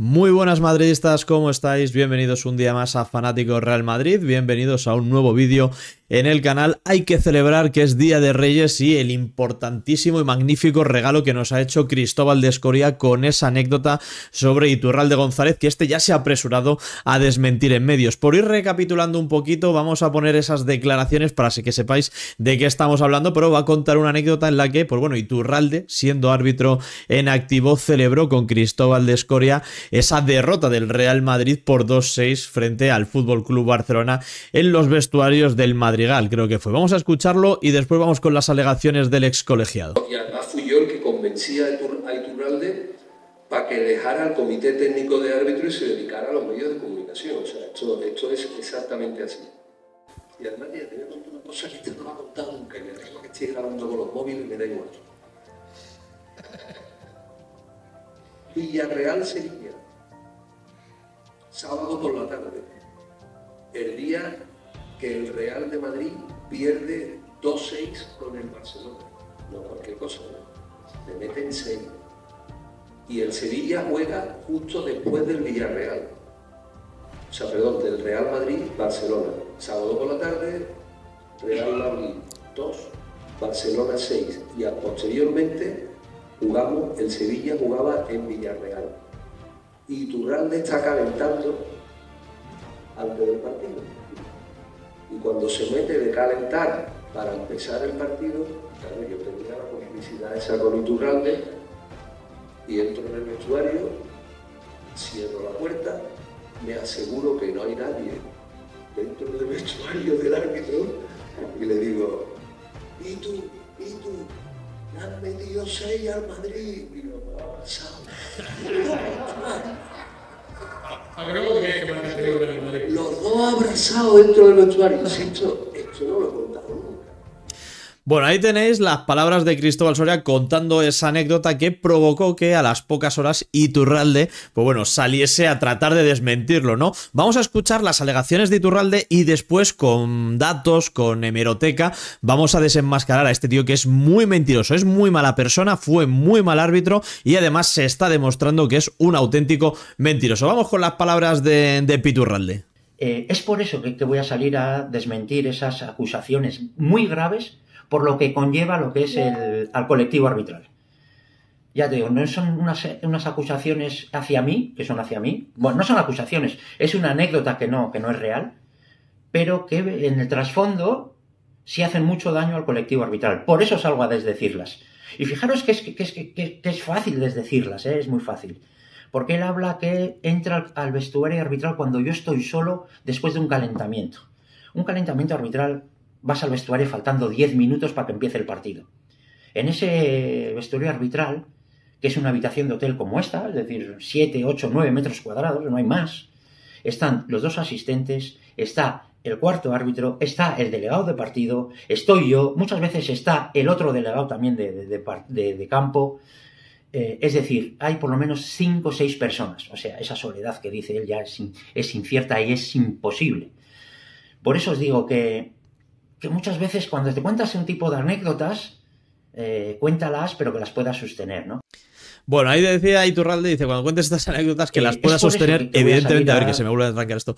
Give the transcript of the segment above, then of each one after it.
Muy buenas madridistas, ¿cómo estáis? Bienvenidos un día más a Fanáticos Real Madrid, bienvenidos a un nuevo vídeo en el canal. Hay que celebrar que es Día de Reyes y el importantísimo y magnífico regalo que nos ha hecho Cristóbal de Escoria con esa anécdota sobre Iturralde González, que este ya se ha apresurado a desmentir en medios. Por ir recapitulando un poquito, vamos a poner esas declaraciones para que sepáis de qué estamos hablando, pero va a contar una anécdota en la que, pues bueno, Iturralde, siendo árbitro en activo, celebró con Cristóbal de Escoria esa derrota del Real Madrid por 2-6 frente al Fútbol Club Barcelona en los vestuarios del Madrigal, creo que fue. Vamos a escucharlo y después vamos con las alegaciones del ex colegiado. Y además fui yo el que convencía a Iturralde para que dejara el comité técnico de árbitro y se dedicara a los medios de comunicación. O sea, esto, es exactamente así. Y además ya tenía una cosa que te no me ha contado nunca, y me que estoy grabando con los móviles, me da igual. Villarreal Sevilla, sábado por la tarde, el día que el Real de Madrid pierde 2-6 con el Barcelona. No cualquier cosa, ¿no? mete en 6. Y el Sevilla juega justo después del Villarreal. O sea, perdón, del Real Madrid-Barcelona. Sábado por la tarde, Real Madrid 2, Barcelona 6. Y posteriormente jugamos, el Sevilla jugaba en Villarreal. Y Turralde está calentando antes del partido. Y cuando se mete de calentar para empezar el partido, claro, yo tenía la complicidad esa con Iturralde y entro en el vestuario, cierro la puerta, me aseguro que no hay nadie dentro del vestuario del árbitro y le digo, ¿y tú? ¿y tú? Me han metido seis al Madrid. Y lo Los dos abrazados dentro del vestuario. Bueno, ahí tenéis las palabras de Cristóbal Soria contando esa anécdota que provocó que a las pocas horas Iturralde, pues bueno, saliese a tratar de desmentirlo, ¿no? Vamos a escuchar las alegaciones de Iturralde y después con datos, con hemeroteca, vamos a desenmascarar a este tío que es muy mentiroso, es muy mala persona, fue muy mal árbitro y además se está demostrando que es un auténtico mentiroso. Vamos con las palabras de, de Piturralde. Eh, es por eso que, te voy a salir a desmentir esas acusaciones muy graves por lo que conlleva lo que es el, al colectivo arbitral. Ya te digo, no son unas, acusaciones hacia mí, que son hacia mí. Bueno, no son acusaciones, es una anécdota que no, que no es real, pero que en el trasfondo sí hacen mucho daño al colectivo arbitral. Por eso salgo a desdecirlas. Y fijaros que es, fácil desdecirlas, ¿eh? es muy fácil. Porque él habla que entra al vestuario arbitral cuando yo estoy solo después de un calentamiento. Un calentamiento arbitral vas al vestuario faltando 10 minutos para que empiece el partido. En ese vestuario arbitral, que es una habitación de hotel como esta, es decir, 7, 8, 9 metros cuadrados, no hay más, están los dos asistentes, está el cuarto árbitro, está el delegado de partido, estoy yo, muchas veces está el otro delegado también de, de, campo. Eh, es decir, hay por lo menos 5 o 6 personas. O sea, esa soledad que dice él ya es incierta y es imposible. Por eso os digo que que muchas veces cuando te cuentas un tipo de anécdotas, eh, cuéntalas, pero que las puedas sostener, ¿no? Bueno, ahí decía Iturralde, dice, cuando cuentes estas anécdotas que las puedas sostener, evidentemente, a, ver que se me vuelve a arrancar esto,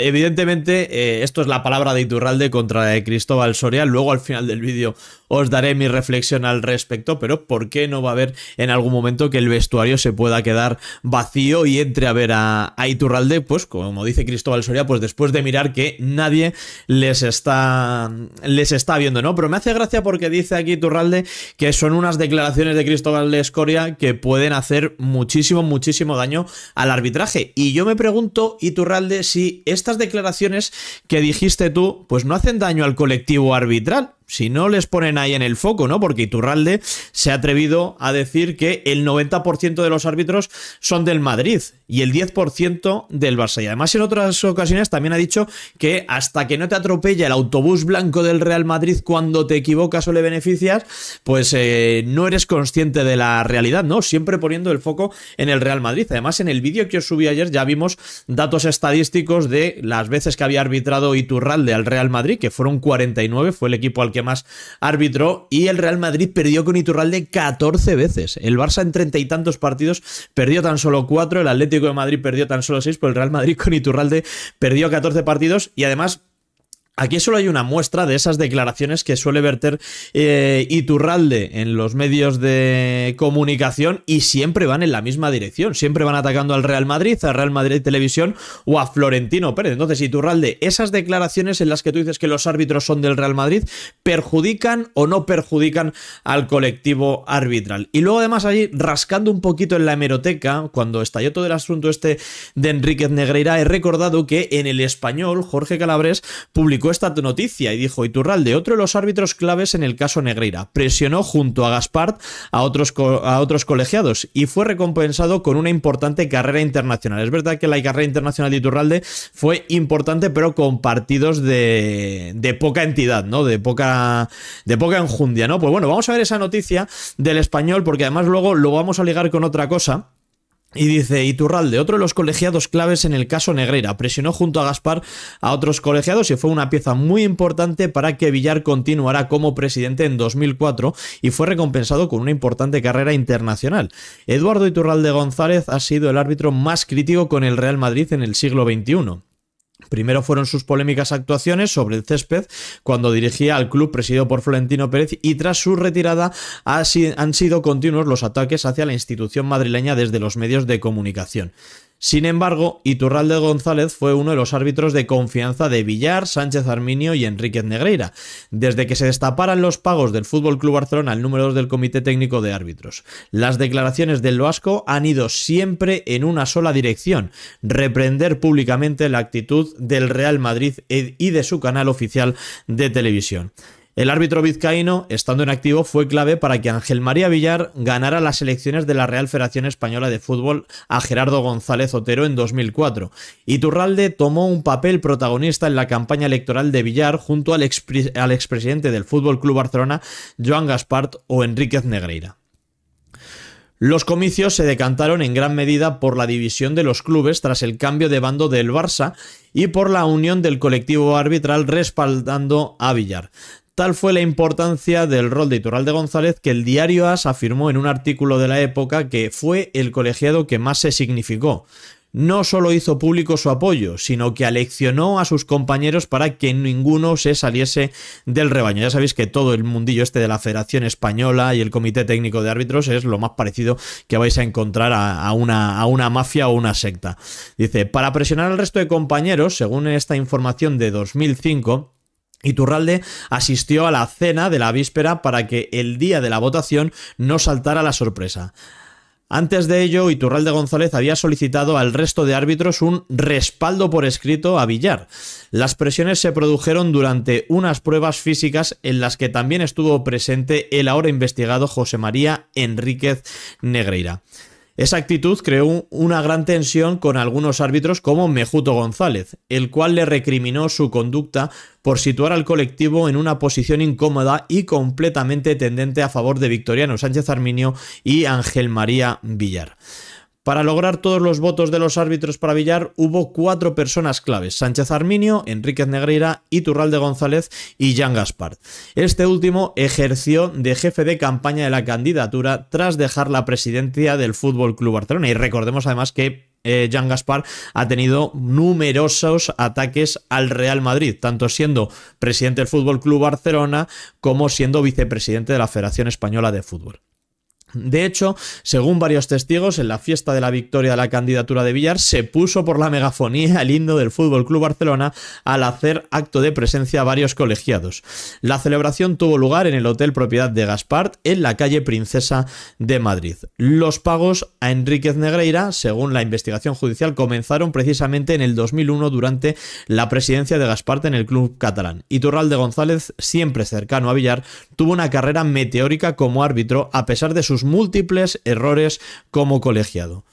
evidentemente eh, esto es la palabra de Iturralde contra Cristóbal Soria, luego al final del vídeo os daré mi reflexión al respecto, pero ¿por qué no va a haber en algún momento que el vestuario se pueda quedar vacío y entre a ver a, a Iturralde? Pues como dice Cristóbal Soria, pues después de mirar que nadie les está, les está viendo, ¿no? Pero me hace gracia porque dice aquí Iturralde que son unas declaraciones de Cristóbal Escoria que pueden hacer muchísimo, muchísimo daño al arbitraje. Y yo me pregunto, Iturralde, si estas declaraciones que dijiste tú, pues no hacen daño al colectivo arbitral, si no les ponen ahí en el foco, ¿no? Porque Iturralde se ha atrevido a decir que el 90% de los árbitros son del Madrid y el 10% del Barça. Y además en otras ocasiones también ha dicho que hasta que no te atropella el autobús blanco del Real Madrid cuando te equivocas o le beneficias, pues eh, no eres consciente de la realidad, ¿no? Siempre poniendo el foco en el Real Madrid. Además en el vídeo que os subí ayer ya vimos datos estadísticos de las veces que había arbitrado Iturralde al Real Madrid, que fueron 49, fue el equipo al que más árbitro. Y el Real Madrid perdió con Iturralde 14 veces. El Barça en treinta y tantos partidos perdió tan solo cuatro, El Atlético de Madrid perdió tan solo seis, Pero el Real Madrid con Iturralde perdió 14 partidos. Y además Aquí solo hay una muestra de esas declaraciones que suele verter eh, Iturralde en los medios de comunicación y siempre van en la misma dirección. Siempre van atacando al Real Madrid, a Real Madrid Televisión o a Florentino Pérez. Entonces, Iturralde, esas declaraciones en las que tú dices que los árbitros son del Real Madrid, ¿perjudican o no perjudican al colectivo arbitral? Y luego, además, allí rascando un poquito en la hemeroteca, cuando estalló todo el asunto este de Enríquez Negreira, he recordado que en el español Jorge Calabres publicó esta noticia y dijo Iturralde, otro de los árbitros claves en el caso Negreira, presionó junto a Gaspart a otros, a otros colegiados y fue recompensado con una importante carrera internacional. Es verdad que la carrera internacional de Iturralde fue importante, pero con partidos de, poca entidad, ¿no? De poca, de poca enjundia, ¿no? Pues bueno, vamos a ver esa noticia del español porque además luego lo vamos a ligar con otra cosa y dice Iturralde, otro de los colegiados claves en el caso Negrera, presionó junto a Gaspar a otros colegiados y fue una pieza muy importante para que Villar continuara como presidente en 2004 y fue recompensado con una importante carrera internacional. Eduardo Iturralde González ha sido el árbitro más crítico con el Real Madrid en el siglo XXI. Primero fueron sus polémicas actuaciones sobre el césped cuando dirigía al club presidido por Florentino Pérez y tras su retirada han sido continuos los ataques hacia la institución madrileña desde los medios de comunicación. Sin embargo, Iturralde González fue uno de los árbitros de confianza de Villar, Sánchez Arminio y Enríquez Negreira, desde que se destaparan los pagos del Fútbol Club Barcelona al número 2 del Comité Técnico de Árbitros. Las declaraciones del Loasco han ido siempre en una sola dirección: reprender públicamente la actitud del Real Madrid e- y de su canal oficial de televisión. El árbitro vizcaíno, estando en activo, fue clave para que Ángel María Villar ganara las elecciones de la Real Federación Española de Fútbol a Gerardo González Otero en 2004. Iturralde tomó un papel protagonista en la campaña electoral de Villar junto al, expresidente del Fútbol Club Barcelona, Joan Gaspart o Enríquez Negreira. Los comicios se decantaron en gran medida por la división de los clubes tras el cambio de bando del Barça y por la unión del colectivo arbitral respaldando a Villar. Tal fue la importancia del rol de Iturralde González que el diario As afirmó en un artículo de la época que fue el colegiado que más se significó. No solo hizo público su apoyo, sino que aleccionó a sus compañeros para que ninguno se saliese del rebaño. Ya sabéis que todo el mundillo este de la Federación Española y el Comité Técnico de Árbitros es lo más parecido que vais a encontrar a, una, a una mafia o una secta. Dice, para presionar al resto de compañeros, según esta información de 2005, Iturralde asistió a la cena de la víspera para que el día de la votación no saltara la sorpresa. Antes de ello, Iturralde González había solicitado al resto de árbitros un respaldo por escrito a Villar. Las presiones se produjeron durante unas pruebas físicas en las que también estuvo presente el ahora investigado José María Enríquez Negreira. Esa actitud creó una gran tensión con algunos árbitros como Mejuto González, el cual le recriminó su conducta por situar al colectivo en una posición incómoda y completamente tendente a favor de Victoriano Sánchez Arminio y Ángel María Villar. Para lograr todos los votos de los árbitros para Villar hubo cuatro personas claves, Sánchez Arminio, Enríquez Negreira, Iturralde González y Jan Gaspar. Este último ejerció de jefe de campaña de la candidatura tras dejar la presidencia del Fútbol Club Barcelona y recordemos además que eh, Jan Gaspar ha tenido numerosos ataques al Real Madrid, tanto siendo presidente del Fútbol Club Barcelona como siendo vicepresidente de la Federación Española de Fútbol. De hecho, según varios testigos, en la fiesta de la victoria de la candidatura de Villar se puso por la megafonía el himno del Fútbol Club Barcelona al hacer acto de presencia a varios colegiados. La celebración tuvo lugar en el hotel propiedad de Gaspart en la calle Princesa de Madrid. Los pagos a Enríquez Negreira, según la investigación judicial, comenzaron precisamente en el 2001 durante la presidencia de Gaspart en el club catalán. Iturralde González, siempre cercano a Villar, tuvo una carrera meteórica como árbitro a pesar de sus múltiples errores como colegiado.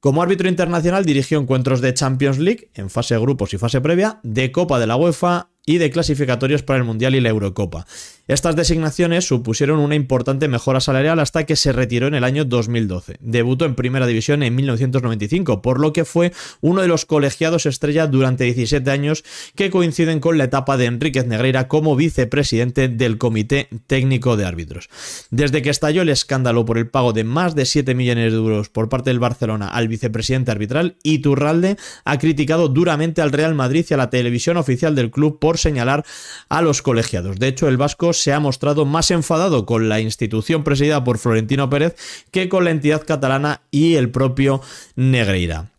Como árbitro internacional dirigió encuentros de Champions League en fase de grupos y fase previa, de Copa de la UEFA y de clasificatorios para el Mundial y la Eurocopa. Estas designaciones supusieron una importante mejora salarial hasta que se retiró en el año 2012. Debutó en Primera División en 1995, por lo que fue uno de los colegiados estrella durante 17 años que coinciden con la etapa de Enríquez Negreira como vicepresidente del Comité Técnico de Árbitros. Desde que estalló el escándalo por el pago de más de 7 millones de euros por parte del Barcelona al vicepresidente arbitral, Iturralde ha criticado duramente al Real Madrid y a la televisión oficial del club por señalar a los colegiados. De hecho, el vasco se ha mostrado más enfadado con la institución presidida por Florentino Pérez que con la entidad catalana y el propio Negreira.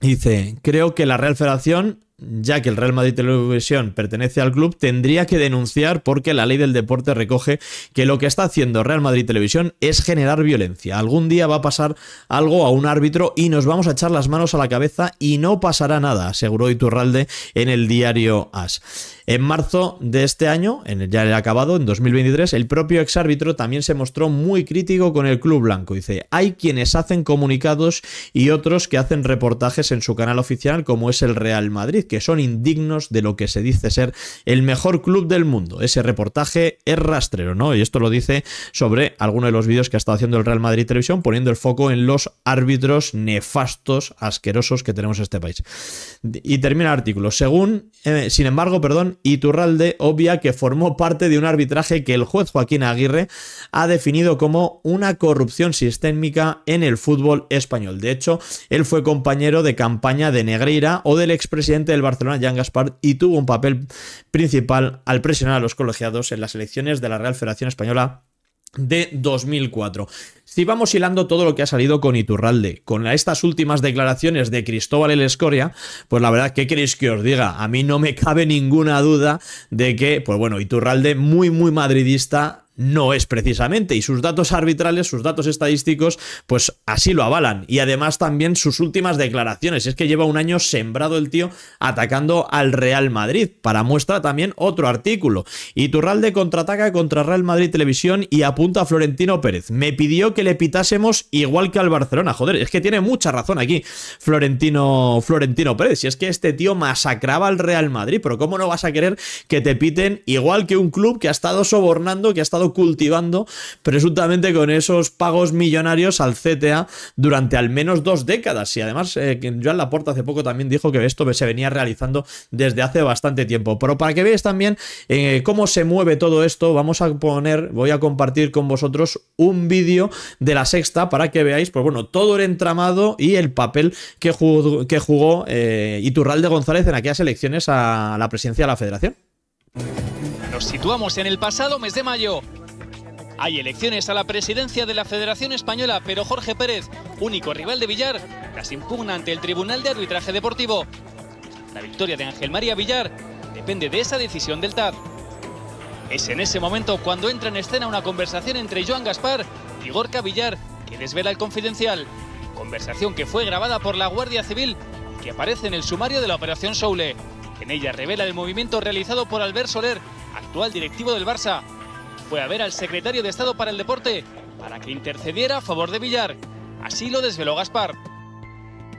Dice, creo que la Real Federación ya que el Real Madrid Televisión pertenece al club, tendría que denunciar porque la ley del deporte recoge que lo que está haciendo Real Madrid Televisión es generar violencia. Algún día va a pasar algo a un árbitro y nos vamos a echar las manos a la cabeza y no pasará nada, aseguró Iturralde en el diario AS. En marzo de este año, en el ya he acabado, en 2023, el propio exárbitro también se mostró muy crítico con el club blanco. Dice, hay quienes hacen comunicados y otros que hacen reportajes en su canal oficial como es el Real Madrid que son indignos de lo que se dice ser el mejor club del mundo. Ese reportaje es rastrero, ¿no? Y esto lo dice sobre alguno de los vídeos que ha estado haciendo el Real Madrid Televisión, poniendo el foco en los árbitros nefastos, asquerosos que tenemos en este país. Y termina el artículo. Según, eh, sin embargo, perdón, Iturralde obvia que formó parte de un arbitraje que el juez Joaquín Aguirre ha definido como una corrupción sistémica en el fútbol español. De hecho, él fue compañero de campaña de Negreira o del expresidente Barcelona, Jan Gaspar, y tuvo un papel principal al presionar a los colegiados en las elecciones de la Real Federación Española de 2004. Si vamos hilando todo lo que ha salido con Iturralde, con estas últimas declaraciones de Cristóbal El Escoria, pues la verdad, ¿qué queréis que os diga? A mí no me cabe ninguna duda de que, pues bueno, Iturralde, muy, muy madridista, no es precisamente y sus datos arbitrales, sus datos estadísticos, pues así lo avalan y además también sus últimas declaraciones, es que lleva un año sembrado el tío atacando al Real Madrid, para muestra también otro artículo. Iturralde contraataca contra Real Madrid Televisión y apunta a Florentino Pérez. Me pidió que le pitásemos igual que al Barcelona, joder, es que tiene mucha razón aquí Florentino Florentino Pérez, si es que este tío masacraba al Real Madrid, pero cómo no vas a querer que te piten igual que un club que ha estado sobornando, que ha estado cultivando presuntamente con esos pagos millonarios al CTA durante al menos dos décadas. Y además, eh, Joan Laporta hace poco también dijo que esto se venía realizando desde hace bastante tiempo. Pero para que veáis también eh, cómo se mueve todo esto, vamos a poner, voy a compartir con vosotros un vídeo de la sexta para que veáis, pues bueno, todo el entramado y el papel que jugó, que jugó eh, Iturralde González en aquellas elecciones a la presidencia de la federación. Nos situamos en el pasado mes de mayo. Hay elecciones a la presidencia de la Federación Española, pero Jorge Pérez, único rival de Villar, las impugna ante el Tribunal de Arbitraje Deportivo. La victoria de Ángel María Villar depende de esa decisión del TAD. Es en ese momento cuando entra en escena una conversación entre Joan Gaspar y Gorka Villar, que desvela el confidencial. Conversación que fue grabada por la Guardia Civil y que aparece en el sumario de la Operación Soule. En ella revela el movimiento realizado por Albert Soler, actual directivo del Barça. Fue a ver al secretario de Estado para el Deporte para que intercediera a favor de Villar. Así lo desveló Gaspar.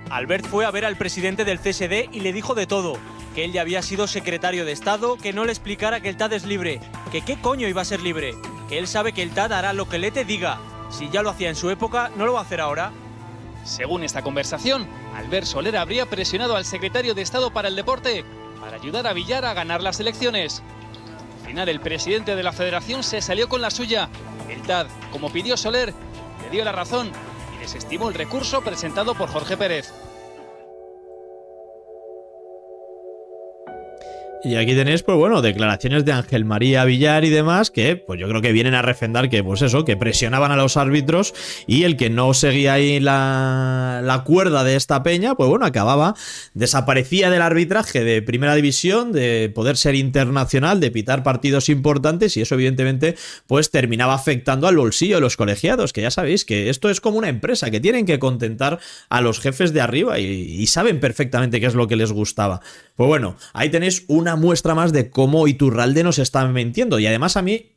Albert fue a ver al presidente del CSD y le dijo de todo. Que él ya había sido secretario de Estado, que no le explicara que el TAD es libre, que qué coño iba a ser libre, que él sabe que el TAD hará lo que le te diga. Si ya lo hacía en su época, no lo va a hacer ahora. Según esta conversación, Albert Soler habría presionado al secretario de Estado para el Deporte para ayudar a Villar a ganar las elecciones. Al final el presidente de la federación se salió con la suya. El TAD, como pidió Soler, le dio la razón y desestimó el recurso presentado por Jorge Pérez. Y aquí tenéis, pues bueno, declaraciones de Ángel María Villar y demás, que pues yo creo que vienen a refrendar que, pues eso, que presionaban a los árbitros y el que no seguía ahí la, cuerda de esta peña, pues bueno, acababa, desaparecía del arbitraje de primera división, de poder ser internacional, de pitar partidos importantes y eso evidentemente pues terminaba afectando al bolsillo de los colegiados, que ya sabéis que esto es como una empresa, que tienen que contentar a los jefes de arriba y, y saben perfectamente qué es lo que les gustaba. Pues bueno, ahí tenéis una muestra más de cómo Iturralde nos está mintiendo. Y además a mí,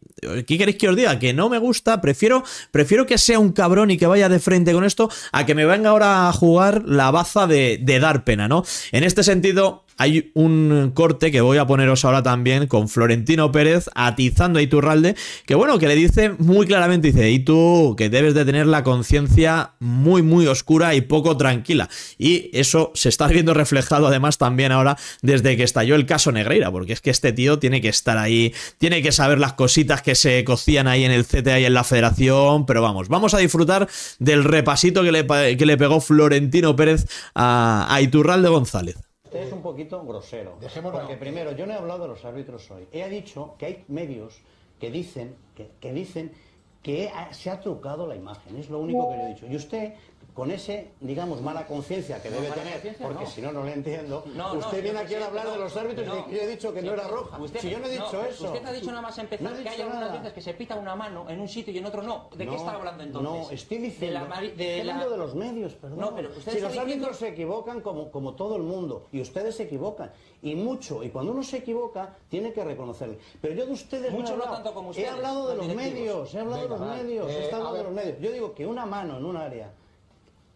¿qué queréis que os diga? Que no me gusta, prefiero, prefiero que sea un cabrón y que vaya de frente con esto a que me venga ahora a jugar la baza de, de dar pena, ¿no? En este sentido, hay un corte que voy a poneros ahora también con Florentino Pérez atizando a Iturralde, que bueno, que le dice muy claramente, dice, y tú que debes de tener la conciencia muy, muy oscura y poco tranquila. Y eso se está viendo reflejado además también ahora desde que estalló el caso Negreira, porque es que este tío tiene que estar ahí, tiene que saber las cositas que se cocían ahí en el CTA y en la federación, pero vamos, vamos a disfrutar del repasito que le, pegó Florentino Pérez a Iturralde González. Usted es un poquito grosero. Dejémoslo. Porque primero, yo no he hablado de los árbitros hoy. He dicho que hay medios que dicen que, dicen que se ha trucado la imagen. Es lo único que le he dicho. Y usted con ese, digamos, mala conciencia que debe tener, porque si no, no le entiendo. usted viene aquí a hablar de los árbitros y yo he dicho que no era roja. si yo no he dicho eso. Usted ha dicho nada más empezar que hay algunas veces que se pita una mano en un sitio y en otro no. ¿De qué está hablando entonces? No, estoy diciendo de, la, de, los medios, perdón. No, pero usted si los árbitros se equivocan como, como todo el mundo, y ustedes se equivocan, y mucho, y cuando uno se equivoca, tiene que reconocerle. Pero yo de ustedes no he hablado, tanto como usted he hablado de los, medios, hablado de los medios, he hablado de eh, los medios. Yo digo que una mano en un área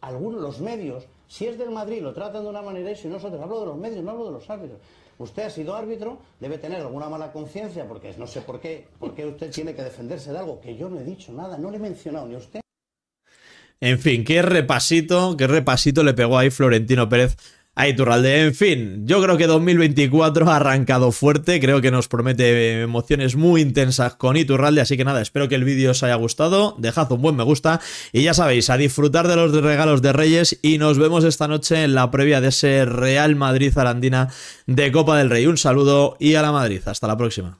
algunos, los medios, si es del Madrid lo tratan de una manera y si nosotros, hablo de los medios, no hablo de los árbitros. Usted ha sido árbitro, debe tener alguna mala conciencia, porque no sé por qué, por usted tiene que defenderse de algo que yo no he dicho nada, no le he mencionado ni a usted. En fin, qué repasito, qué repasito le pegó ahí Florentino Pérez Ahí, Turralde, en fin, yo creo que 2024 ha arrancado fuerte, creo que nos promete emociones muy intensas con Iturralde, así que nada, espero que el vídeo os haya gustado, dejad un buen me gusta y ya sabéis, a disfrutar de los regalos de Reyes y nos vemos esta noche en la previa de ese Real Madrid Arandina de Copa del Rey. Un saludo y a la Madrid, hasta la próxima.